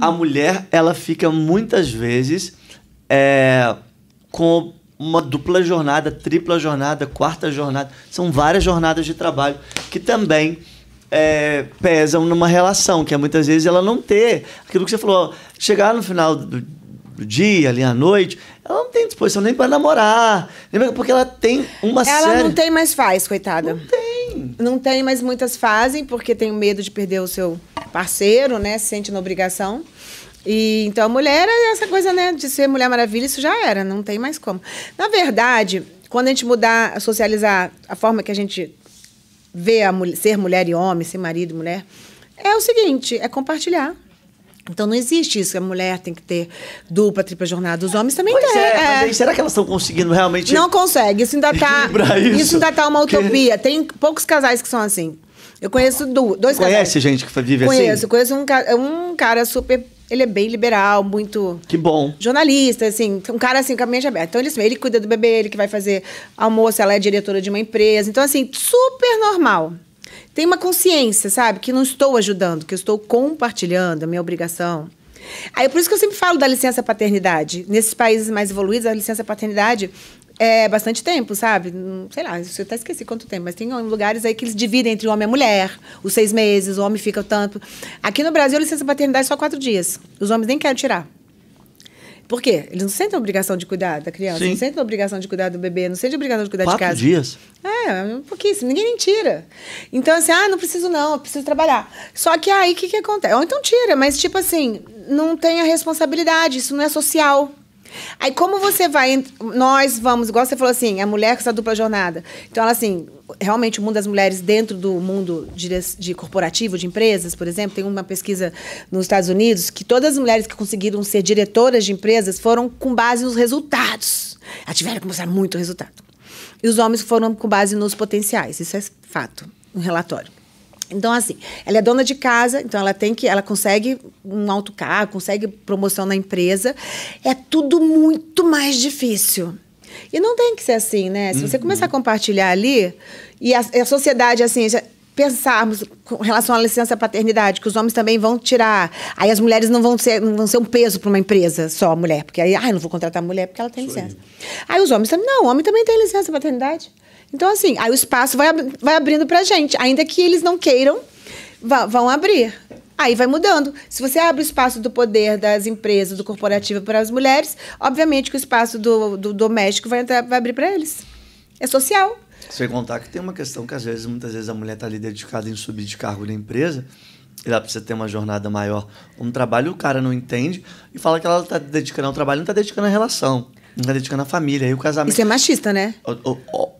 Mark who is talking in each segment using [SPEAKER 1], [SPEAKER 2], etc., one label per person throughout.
[SPEAKER 1] a mulher ela fica muitas vezes é, com uma dupla jornada, tripla jornada, quarta jornada. São várias jornadas de trabalho que também é, pesam numa relação, que é muitas vezes ela não ter. Aquilo que você falou, chegar no final do, do dia, ali à noite, ela não tem disposição nem para namorar. Porque ela tem uma ela série... Ela não tem
[SPEAKER 2] mais faz, coitada. Não tem. Não tem, mas muitas fazem porque tem medo de perder o seu parceiro, né? Se sente na obrigação. E, então, a mulher, é essa coisa, né, de ser Mulher Maravilha, isso já era, não tem mais como. Na verdade, quando a gente mudar, socializar a forma que a gente vê a mulher, ser mulher e homem, ser marido e mulher, é o seguinte, é compartilhar. Então não existe isso, a mulher tem que ter dupla, tripla jornada. Os homens também têm. É, é. será
[SPEAKER 1] que elas estão conseguindo realmente? Não
[SPEAKER 2] consegue. Isso ainda está. isso. isso ainda está uma utopia. Que... Tem poucos casais que são assim. Eu conheço do, dois Conhece casais. Conhece
[SPEAKER 1] gente que vive conheço, assim?
[SPEAKER 2] Conheço, conheço um, um cara super ele é bem liberal, muito. Que bom. Jornalista, assim, um cara assim, com a mente aberta. Então, ele, assim, ele cuida do bebê, ele que vai fazer almoço, ela é diretora de uma empresa. Então, assim, super normal. Tem uma consciência, sabe? Que não estou ajudando, que eu estou compartilhando a minha obrigação. Aí, é por isso que eu sempre falo da licença paternidade. Nesses países mais evoluídos, a licença paternidade é, bastante tempo, sabe? Sei lá, eu até esqueci quanto tempo, mas tem lugares aí que eles dividem entre homem e mulher, os seis meses, o homem fica o tanto. Aqui no Brasil, a licença paternidade é só quatro dias. Os homens nem querem tirar. Por quê? Eles não sentem a obrigação de cuidar da criança, Sim. não sentem a obrigação de cuidar do bebê, não sentem a obrigação de cuidar Quatro de casa. Quatro dias? É, é, um pouquíssimo, ninguém nem tira. Então, assim, ah, não preciso não, eu preciso trabalhar. Só que aí, o que, que acontece? Ou então tira, mas tipo assim, não tem a responsabilidade, isso não é social. Aí como você vai. Nós vamos, igual você falou assim, a mulher com essa dupla jornada. Então, ela assim, realmente o mundo das mulheres dentro do mundo de, de, corporativo, de empresas, por exemplo, tem uma pesquisa nos Estados Unidos que todas as mulheres que conseguiram ser diretoras de empresas foram com base nos resultados. Elas tiveram que mostrar muito resultado. E os homens foram com base nos potenciais. Isso é fato, um relatório. Então, assim, ela é dona de casa, então ela tem que. Ela consegue um alto carro, consegue promoção na empresa. É tudo muito mais difícil. E não tem que ser assim, né? Se uhum. você começar a uhum. compartilhar ali, e a, a sociedade, assim, já, pensarmos com relação à licença paternidade, que os homens também vão tirar. Aí as mulheres não vão ser, não vão ser um peso para uma empresa só, a mulher. Porque aí, ah, eu não vou contratar a mulher porque ela tem Isso licença. Aí. aí. os homens também, não, o homem também tem licença paternidade. Então, assim, aí o espaço vai, vai abrindo pra gente. Ainda que eles não queiram, vão abrir. Aí vai mudando. Se você abre o espaço do poder das empresas, do corporativo para as mulheres, obviamente que o espaço do, do doméstico vai, entrar, vai abrir para eles. É social.
[SPEAKER 1] Sem contar que tem uma questão que às vezes, muitas vezes, a mulher está ali dedicada em subir de cargo na empresa, e ela precisa ter uma jornada maior, um trabalho, o cara não entende e fala que ela está dedicando ao trabalho, não está dedicando à relação, não está dedicando à família. E o casamento.
[SPEAKER 2] Isso é machista, né?
[SPEAKER 1] O, o, o,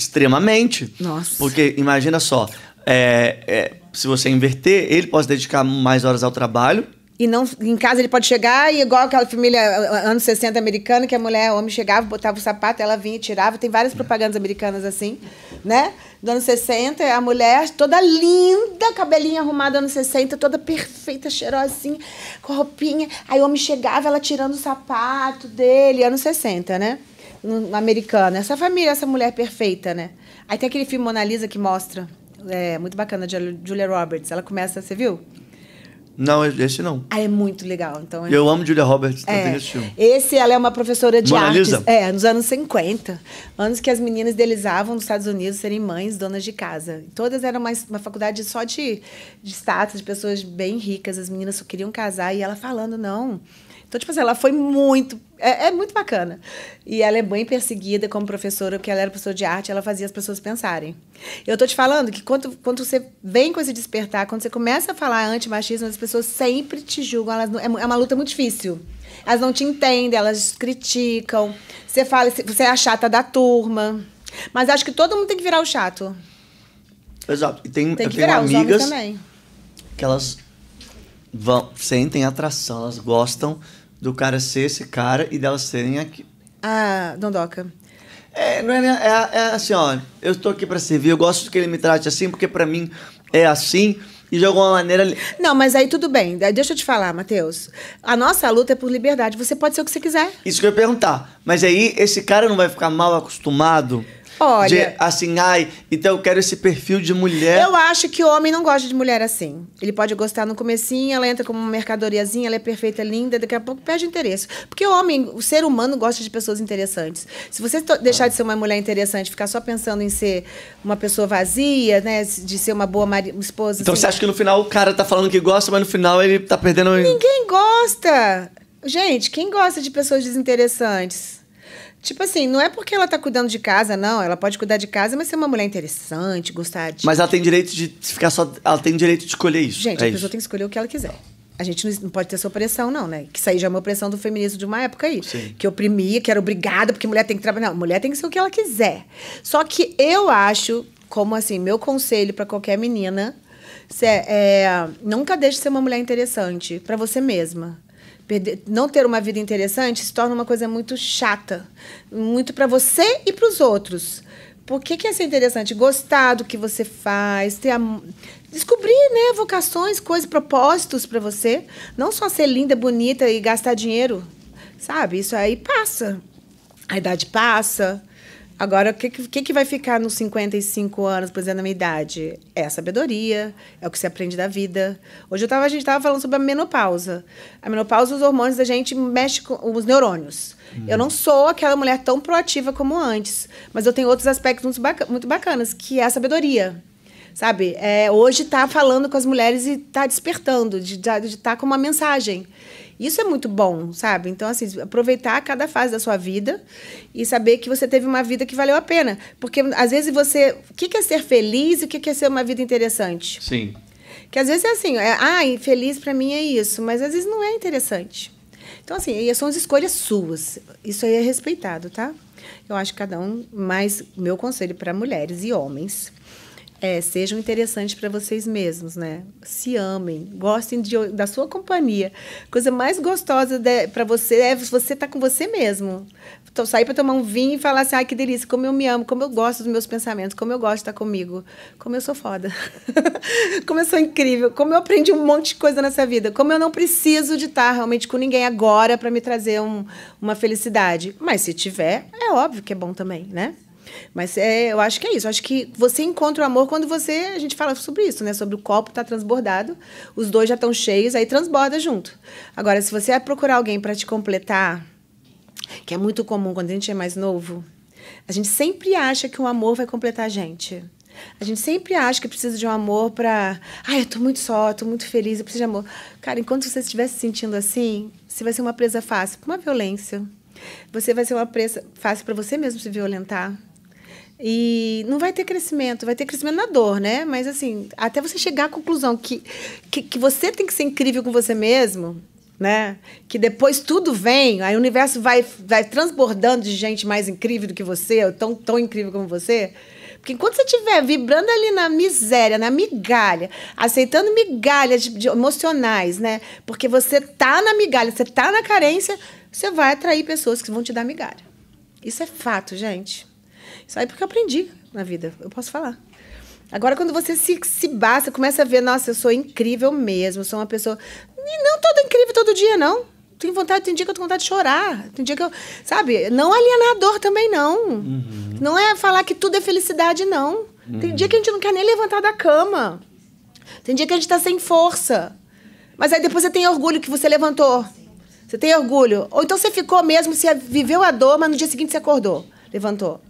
[SPEAKER 1] Extremamente. Nossa. Porque imagina só, é, é, se você inverter, ele pode dedicar mais horas ao trabalho.
[SPEAKER 2] E não, em casa ele pode chegar e igual aquela família anos 60 americana, que a mulher, o homem chegava, botava o sapato, ela vinha e tirava. Tem várias propagandas americanas assim, né? Do ano 60, a mulher toda linda, cabelinho arrumado anos 60, toda perfeita, cheirosinha, com roupinha. Aí o homem chegava, ela tirando o sapato dele, anos 60, né? americana. Essa família, essa mulher perfeita, né? Aí tem aquele filme Mona Lisa que mostra. É muito bacana, de Julia Roberts. Ela começa, você viu?
[SPEAKER 1] Não, esse não.
[SPEAKER 2] Ah, é muito legal. Então, é... Eu
[SPEAKER 1] amo Julia Roberts então é. esse filme.
[SPEAKER 2] Esse, ela é uma professora de Mona artes. Lisa? É, nos anos 50. Anos que as meninas idealizavam nos Estados Unidos serem mães, donas de casa. Todas eram uma, uma faculdade só de, de status, de pessoas bem ricas. As meninas só queriam casar. E ela falando, não... Então, tipo assim, ela foi muito. É, é, muito bacana. E ela é bem perseguida como professora, porque ela era professora de arte, ela fazia as pessoas pensarem. Eu tô te falando que quando, quando você vem com esse despertar, quando você começa a falar anti-machismo, as pessoas sempre te julgam. Elas, é, é uma luta muito difícil. Elas não te entendem, elas criticam. Você fala, você é a chata da turma. Mas acho que todo mundo tem que virar o chato.
[SPEAKER 1] Exato. E tem, tem que eu tenho amigas que elas vão, sentem atração, elas gostam do cara ser esse cara e delas serem aqui.
[SPEAKER 2] Ah, Dondoca.
[SPEAKER 1] É, não é, é, é assim, ó. Eu estou aqui para servir, eu gosto que ele me trate assim, porque para mim é assim e de alguma maneira.
[SPEAKER 2] Não, mas aí tudo bem. Deixa eu te falar, Matheus. A nossa luta é por liberdade. Você pode ser o que você quiser.
[SPEAKER 1] Isso que eu ia perguntar. Mas aí esse cara não vai ficar mal acostumado? Olha. De, assim, ai, então eu quero esse perfil de mulher. Eu
[SPEAKER 2] acho que o homem não gosta de mulher assim. Ele pode gostar no comecinho, ela entra como uma mercadoriazinha, ela é perfeita, linda, daqui a pouco perde interesse. Porque o homem, o ser humano gosta de pessoas interessantes. Se você deixar de ser uma mulher interessante, ficar só pensando em ser uma pessoa vazia, né, de ser uma boa esposa. Então assim, você acha
[SPEAKER 1] que no final o cara tá falando que gosta, mas no final ele tá perdendo. Ninguém
[SPEAKER 2] gosta. Gente, quem gosta de pessoas desinteressantes? Tipo assim, não é porque ela tá cuidando de casa, não. Ela pode cuidar de casa, mas ser uma mulher interessante, gostar de. Mas
[SPEAKER 1] ela tem direito de ficar só. Ela tem direito de escolher isso. Gente, é a pessoa isso.
[SPEAKER 2] tem que escolher o que ela quiser. A gente não pode ter essa opressão, não, né? Que isso aí já é uma opressão do feminismo de uma época aí. Sim. Que oprimia, que era obrigada, porque mulher tem que trabalhar. Não, mulher tem que ser o que ela quiser. Só que eu acho, como assim, meu conselho para qualquer menina. É, é, nunca deixe de ser uma mulher interessante para você mesma. Perder, não ter uma vida interessante se torna uma coisa muito chata, muito para você e para os outros. Por que, que é ser interessante? Gostar do que você faz, ter a, descobrir né, vocações, coisas, propósitos para você. Não só ser linda, bonita e gastar dinheiro, sabe? Isso aí passa. A idade passa, Agora, o que, que, que vai ficar nos 55 anos, por exemplo, na minha idade? É a sabedoria, é o que se aprende da vida. Hoje eu tava, a gente estava falando sobre a menopausa. A menopausa, os hormônios da gente mexe com os neurônios. Hum. Eu não sou aquela mulher tão proativa como antes, mas eu tenho outros aspectos muito, muito bacanas, que é a sabedoria sabe? É, hoje está falando com as mulheres e está despertando, de estar de, de tá com uma mensagem. Isso é muito bom, sabe? Então, assim, aproveitar cada fase da sua vida e saber que você teve uma vida que valeu a pena. Porque, às vezes, você. O que é ser feliz e o que é ser uma vida interessante? Sim. Que às vezes é assim, é, ah, feliz para mim é isso, mas às vezes não é interessante. Então, assim, são as escolhas suas. Isso aí é respeitado, tá? Eu acho que cada um, mas meu conselho para mulheres e homens é, sejam interessantes para vocês mesmos, né? Se amem, gostem de, da sua companhia. Coisa mais gostosa para você é você estar tá com você mesmo. Então, sair para tomar um vinho e falar assim: ai, que delícia, como eu me amo, como eu gosto dos meus pensamentos, como eu gosto de estar tá comigo, como eu sou foda, como eu sou incrível, como eu aprendi um monte de coisa nessa vida, como eu não preciso de estar tá realmente com ninguém agora para me trazer um, uma felicidade. Mas se tiver, é óbvio que é bom também, né? Mas é, eu acho que é isso. Eu acho que você encontra o amor quando você. A gente fala sobre isso, né? Sobre o copo tá transbordado, os dois já estão cheios, aí transborda junto. Agora, se você procurar alguém para te completar, que é muito comum quando a gente é mais novo, a gente sempre acha que o um amor vai completar a gente. A gente sempre acha que precisa de um amor para. Ai, eu tô muito só, tô muito feliz, eu preciso de amor. Cara, enquanto você estiver se sentindo assim, você vai ser uma presa fácil para uma violência. Você vai ser uma presa fácil para você mesmo se violentar. E não vai ter crescimento, vai ter crescimento na dor, né? Mas assim, até você chegar à conclusão que, que, que, você tem que ser incrível com você mesmo, né? Que depois tudo vem, aí o universo vai, vai transbordando de gente mais incrível do que você, ou tão, tão incrível como você. Porque enquanto você estiver vibrando ali na miséria, na migalha, aceitando migalhas de, de emocionais, né? Porque você tá na migalha, você tá na carência, você vai atrair pessoas que vão te dar migalha. Isso é fato, gente. Isso aí é porque eu aprendi na vida, eu posso falar. Agora, quando você se, se basta, começa a ver, nossa, eu sou incrível mesmo, sou uma pessoa. E não todo incrível todo dia, não. Tem vontade, tem dia que eu tenho vontade de chorar. Tem dia que eu. Sabe? Não é alienar a dor também, não.
[SPEAKER 1] Uhum.
[SPEAKER 2] Não é falar que tudo é felicidade, não. Uhum. Tem dia que a gente não quer nem levantar da cama. Tem dia que a gente tá sem força. Mas aí depois você tem orgulho que você levantou. Você tem orgulho. Ou então você ficou mesmo, você viveu a dor, mas no dia seguinte você acordou, levantou.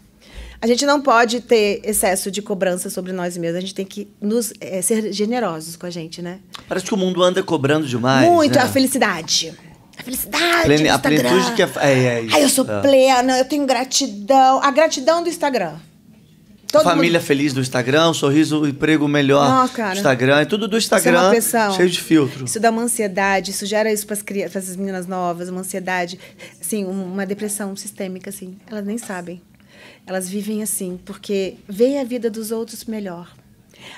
[SPEAKER 2] A gente não pode ter excesso de cobrança sobre nós mesmos. A gente tem que nos, é, ser generosos com a gente, né?
[SPEAKER 1] Parece que o mundo anda cobrando demais. Muito né? a
[SPEAKER 2] felicidade. A felicidade Plen a plenitude que é,
[SPEAKER 1] é, é Ai, eu sou ah.
[SPEAKER 2] plena, eu tenho gratidão. A gratidão do Instagram. Todo Família mundo...
[SPEAKER 1] feliz do Instagram, sorriso, emprego melhor do Instagram. É tudo do é Instagram, é cheio de filtro. Isso
[SPEAKER 2] dá uma ansiedade, isso gera isso para as meninas novas, uma ansiedade, assim, uma depressão sistêmica, assim. Elas nem sabem. Elas vivem assim, porque veem a vida dos outros melhor.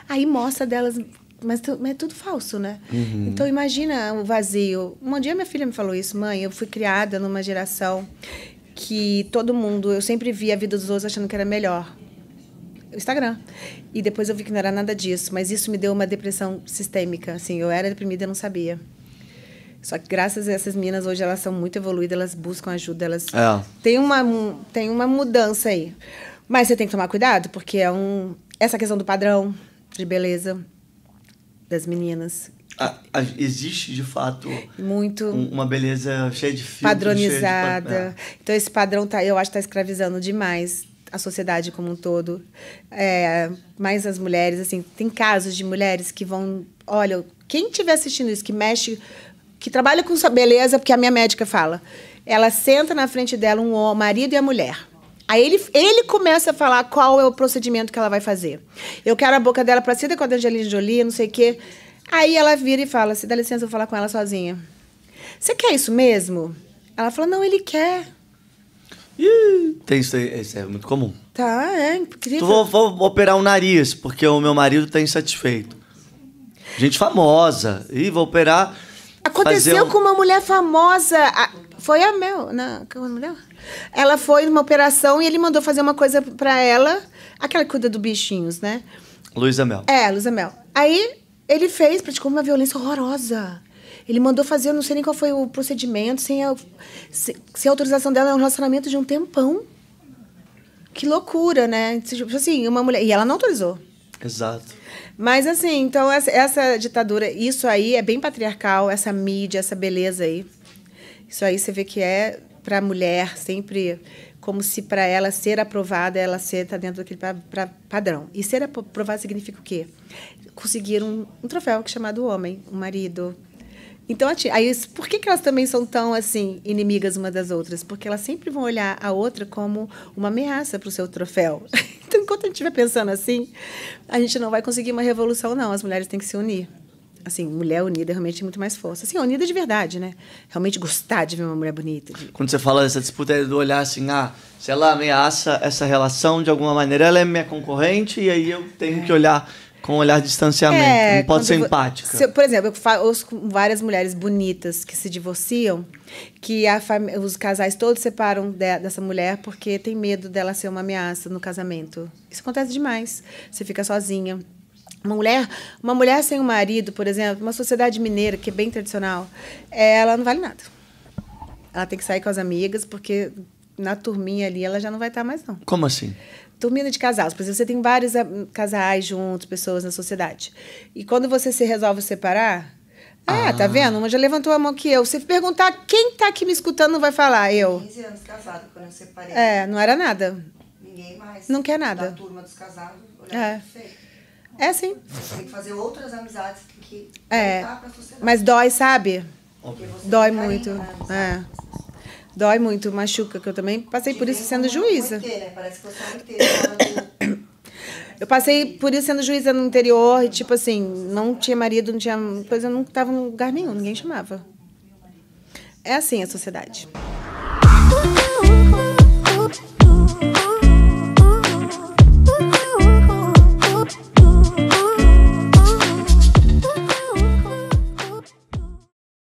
[SPEAKER 2] Aí mostra delas, mas, mas é tudo falso, né? Uhum. Então imagina o vazio. Um dia minha filha me falou isso, mãe, eu fui criada numa geração que todo mundo, eu sempre via a vida dos outros achando que era melhor. O Instagram. E depois eu vi que não era nada disso, mas isso me deu uma depressão sistêmica, assim, eu era deprimida, e não sabia. Só que graças a essas meninas hoje elas são muito evoluídas, elas buscam ajuda, elas é. tem uma tem uma mudança aí. Mas você tem que tomar cuidado porque é um essa questão do padrão de beleza das meninas.
[SPEAKER 1] A, a, existe de fato muito um, uma beleza cheia de filtro, padronizada. De, é.
[SPEAKER 2] Então esse padrão tá, eu acho que tá escravizando demais a sociedade como um todo, é, mais as mulheres, assim, tem casos de mulheres que vão, olha, quem estiver assistindo isso, que mexe que trabalha com beleza, porque a minha médica fala. Ela senta na frente dela um marido e a mulher. Aí ele, ele começa a falar qual é o procedimento que ela vai fazer. Eu quero a boca dela parecida com a da Angelina Jolie, não sei o quê. Aí ela vira e fala: se assim, dá licença, eu vou falar com ela sozinha. Você quer isso mesmo? Ela fala: não, ele quer.
[SPEAKER 1] tem isso, aí, isso é muito comum.
[SPEAKER 2] Tá, é incrível. Tu então
[SPEAKER 1] vou, vou operar o um nariz, porque o meu marido tá insatisfeito. Gente famosa. e vou operar. Aconteceu um... com
[SPEAKER 2] uma mulher famosa. A... Foi a Mel, não, a mulher? Ela foi numa operação e ele mandou fazer uma coisa para ela, aquela que cuida dos bichinhos, né? Luísa Mel. É, Luísa Mel. Aí ele fez, praticou uma violência horrorosa. Ele mandou fazer, eu não sei nem qual foi o procedimento, sem a, sem, sem a autorização dela, é um relacionamento de um tempão. Que loucura, né? Tipo assim, uma mulher. E ela não autorizou. Exato. Mas assim, então essa, essa ditadura, isso aí é bem patriarcal, essa mídia, essa beleza aí. Isso aí você vê que é para a mulher sempre como se para ela ser aprovada, ela ser tá dentro daquele pra, pra padrão. E ser aprovada significa o quê? Conseguir um, um troféu é chamado homem, um marido. Então, aí, por que, que elas também são tão assim inimigas uma das outras? Porque elas sempre vão olhar a outra como uma ameaça para o seu troféu. enquanto a gente estiver pensando assim, a gente não vai conseguir uma revolução, não. As mulheres têm que se unir. Assim, mulher unida é realmente tem muito mais força. Assim, unida de verdade, né? Realmente gostar de ver uma mulher bonita. De...
[SPEAKER 1] Quando você fala dessa disputa é do olhar assim, ah, se ela ameaça essa relação de alguma maneira, ela é minha concorrente e aí eu tenho é. que olhar com um olhar de distanciamento. É, não pode ser empática. Se, por
[SPEAKER 2] exemplo, eu ouço várias mulheres bonitas que se divorciam, que os casais todos separam de dessa mulher porque tem medo dela ser uma ameaça no casamento. Isso acontece demais. Você fica sozinha. Uma mulher, uma mulher sem um marido, por exemplo, uma sociedade mineira que é bem tradicional, ela não vale nada. Ela tem que sair com as amigas porque na turminha ali ela já não vai estar mais não. Como assim? turmina de casais, por exemplo, você tem vários hum, casais juntos, pessoas na sociedade. E quando você se resolve separar, ah, ah, tá vendo? Uma já levantou a mão que eu. Se perguntar quem tá aqui me escutando, não vai falar. Eu. 15 anos casado quando eu separei. É, não era nada. Ninguém mais. Não quer nada. Da turma dos casados, é. Feio. É sim. Você tem que fazer outras amizades que é. pra sociedade. Mas dói, sabe? Dói muito. É. Dói muito, machuca, que eu também passei por isso sendo juíza. Né? Parece que Eu passei por isso sendo juíza no interior e, tipo assim, não tinha marido, não tinha coisa, não estava em lugar nenhum, ninguém chamava. É assim a sociedade.